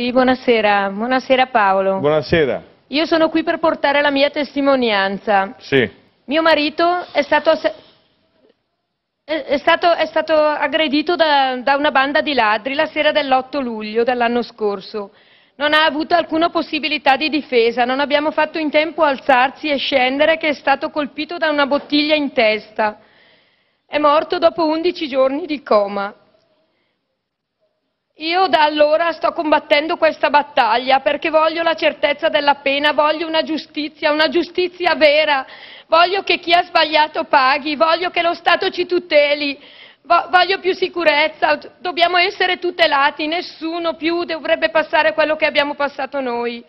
Sì, buonasera. Buonasera Paolo. Buonasera. Io sono qui per portare la mia testimonianza. Sì. Mio marito è stato, è stato, è stato aggredito da, da una banda di ladri la sera dell'8 luglio dell'anno scorso. Non ha avuto alcuna possibilità di difesa, non abbiamo fatto in tempo a alzarsi e scendere che è stato colpito da una bottiglia in testa. È morto dopo 11 giorni di coma. Io da allora sto combattendo questa battaglia perché voglio la certezza della pena, voglio una giustizia, una giustizia vera, voglio che chi ha sbagliato paghi, voglio che lo Stato ci tuteli, voglio più sicurezza, dobbiamo essere tutelati, nessuno più dovrebbe passare quello che abbiamo passato noi.